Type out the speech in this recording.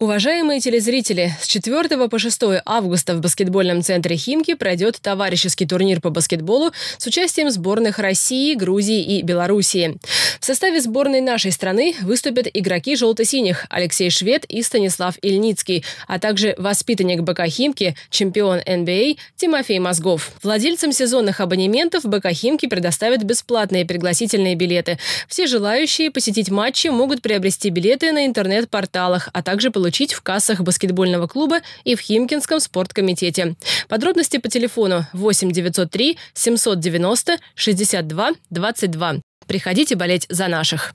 Уважаемые телезрители, с 4 по 6 августа в баскетбольном центре Химки пройдет товарищеский турнир по баскетболу с участием сборных России, Грузии и Белоруссии. В составе сборной нашей страны выступят игроки «желто-синих» Алексей Швед и Станислав Ильницкий, а также воспитанник БК «Химки», чемпион НБА Тимофей Мозгов. Владельцам сезонных абонементов БК «Химки» предоставят бесплатные пригласительные билеты. Все желающие посетить матчи могут приобрести билеты на интернет-порталах, а также получить в кассах баскетбольного клуба и в Химкинском спорткомитете. Подробности по телефону 8 903 790 62 22. Приходите болеть за наших.